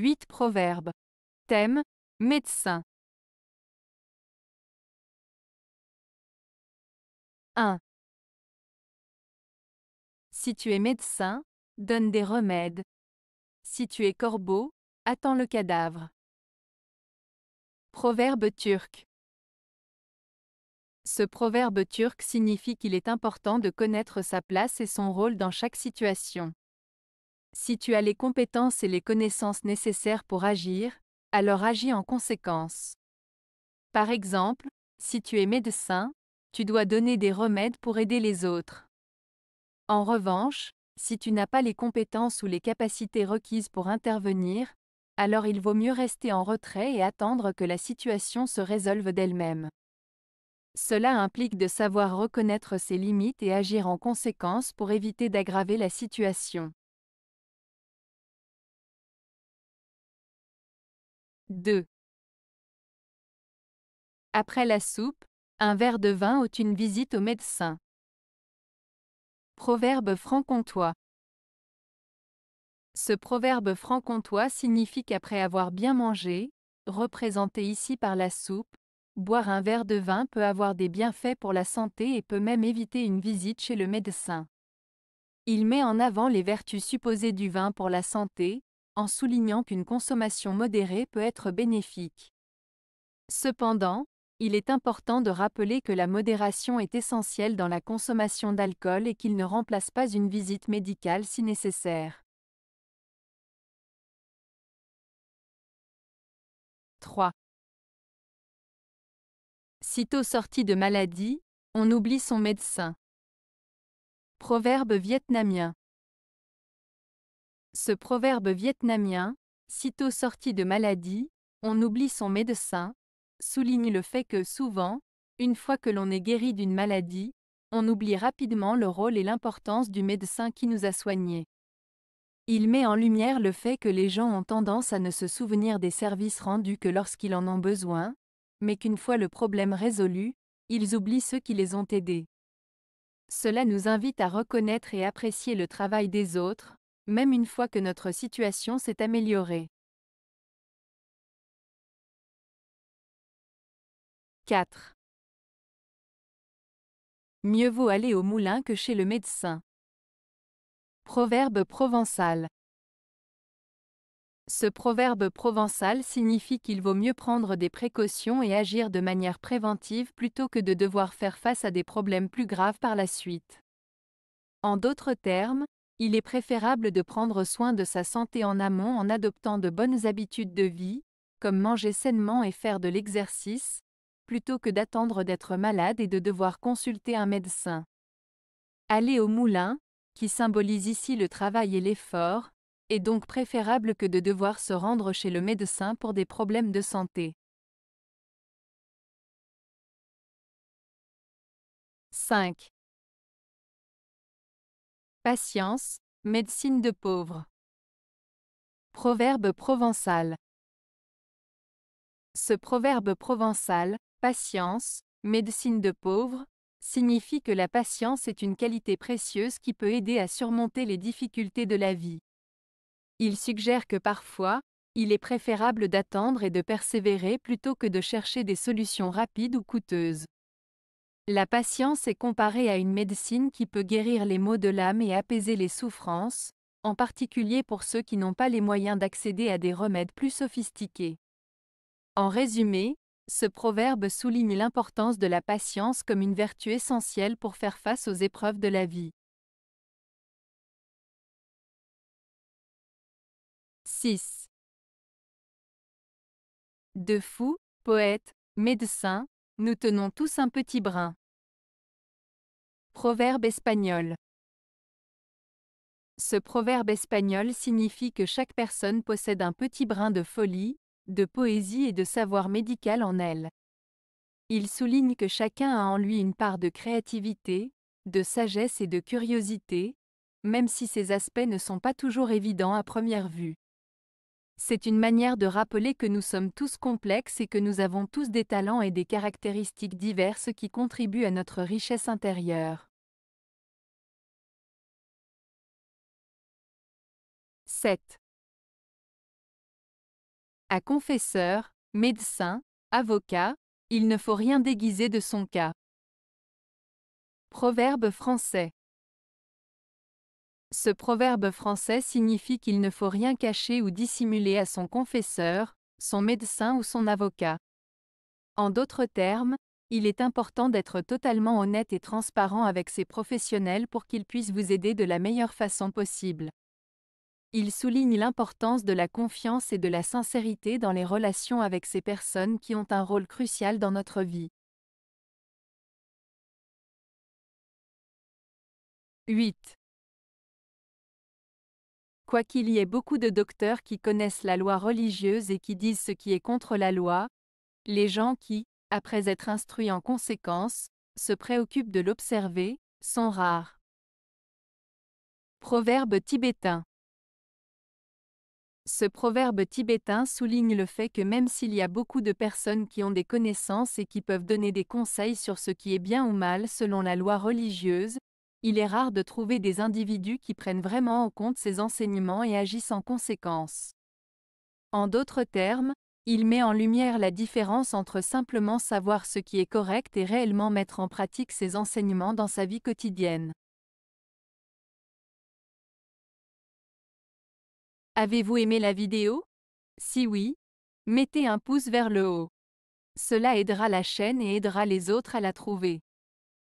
8 Proverbes. Thème Médecin. 1. Si tu es médecin, donne des remèdes. Si tu es corbeau, attends le cadavre. Proverbe turc. Ce proverbe turc signifie qu'il est important de connaître sa place et son rôle dans chaque situation. Si tu as les compétences et les connaissances nécessaires pour agir, alors agis en conséquence. Par exemple, si tu es médecin, tu dois donner des remèdes pour aider les autres. En revanche, si tu n'as pas les compétences ou les capacités requises pour intervenir, alors il vaut mieux rester en retrait et attendre que la situation se résolve d'elle-même. Cela implique de savoir reconnaître ses limites et agir en conséquence pour éviter d'aggraver la situation. 2. Après la soupe, un verre de vin ôte une visite au médecin. Proverbe franc-comtois. Ce proverbe franc-comtois signifie qu'après avoir bien mangé, représenté ici par la soupe, boire un verre de vin peut avoir des bienfaits pour la santé et peut même éviter une visite chez le médecin. Il met en avant les vertus supposées du vin pour la santé, en soulignant qu'une consommation modérée peut être bénéfique. Cependant, il est important de rappeler que la modération est essentielle dans la consommation d'alcool et qu'il ne remplace pas une visite médicale si nécessaire. 3. Sitôt sorti de maladie, on oublie son médecin. Proverbe vietnamien. Ce proverbe vietnamien, sitôt sorti de maladie, on oublie son médecin, souligne le fait que souvent, une fois que l'on est guéri d'une maladie, on oublie rapidement le rôle et l'importance du médecin qui nous a soignés. Il met en lumière le fait que les gens ont tendance à ne se souvenir des services rendus que lorsqu'ils en ont besoin, mais qu'une fois le problème résolu, ils oublient ceux qui les ont aidés. Cela nous invite à reconnaître et apprécier le travail des autres, même une fois que notre situation s'est améliorée. 4. Mieux vaut aller au moulin que chez le médecin. Proverbe provençal. Ce proverbe provençal signifie qu'il vaut mieux prendre des précautions et agir de manière préventive plutôt que de devoir faire face à des problèmes plus graves par la suite. En d'autres termes, il est préférable de prendre soin de sa santé en amont en adoptant de bonnes habitudes de vie, comme manger sainement et faire de l'exercice, plutôt que d'attendre d'être malade et de devoir consulter un médecin. Aller au moulin, qui symbolise ici le travail et l'effort, est donc préférable que de devoir se rendre chez le médecin pour des problèmes de santé. 5. Patience, médecine de pauvre. Proverbe provençal. Ce proverbe provençal, patience, médecine de pauvre, signifie que la patience est une qualité précieuse qui peut aider à surmonter les difficultés de la vie. Il suggère que parfois, il est préférable d'attendre et de persévérer plutôt que de chercher des solutions rapides ou coûteuses. La patience est comparée à une médecine qui peut guérir les maux de l'âme et apaiser les souffrances, en particulier pour ceux qui n'ont pas les moyens d'accéder à des remèdes plus sophistiqués. En résumé, ce proverbe souligne l'importance de la patience comme une vertu essentielle pour faire face aux épreuves de la vie. 6. De fou, poète, médecin, nous tenons tous un petit brin. Proverbe espagnol. Ce proverbe espagnol signifie que chaque personne possède un petit brin de folie, de poésie et de savoir médical en elle. Il souligne que chacun a en lui une part de créativité, de sagesse et de curiosité, même si ces aspects ne sont pas toujours évidents à première vue. C'est une manière de rappeler que nous sommes tous complexes et que nous avons tous des talents et des caractéristiques diverses qui contribuent à notre richesse intérieure. 7. À confesseur, médecin, avocat, il ne faut rien déguiser de son cas. Proverbe français. Ce proverbe français signifie qu'il ne faut rien cacher ou dissimuler à son confesseur, son médecin ou son avocat. En d'autres termes, il est important d'être totalement honnête et transparent avec ses professionnels pour qu'ils puissent vous aider de la meilleure façon possible. Il souligne l'importance de la confiance et de la sincérité dans les relations avec ces personnes qui ont un rôle crucial dans notre vie. 8 quoiqu'il y ait beaucoup de docteurs qui connaissent la loi religieuse et qui disent ce qui est contre la loi, les gens qui, après être instruits en conséquence, se préoccupent de l'observer, sont rares. Proverbe tibétain Ce proverbe tibétain souligne le fait que même s'il y a beaucoup de personnes qui ont des connaissances et qui peuvent donner des conseils sur ce qui est bien ou mal selon la loi religieuse, il est rare de trouver des individus qui prennent vraiment en compte ces enseignements et agissent en conséquence. En d'autres termes, il met en lumière la différence entre simplement savoir ce qui est correct et réellement mettre en pratique ces enseignements dans sa vie quotidienne. Avez-vous aimé la vidéo Si oui, mettez un pouce vers le haut. Cela aidera la chaîne et aidera les autres à la trouver.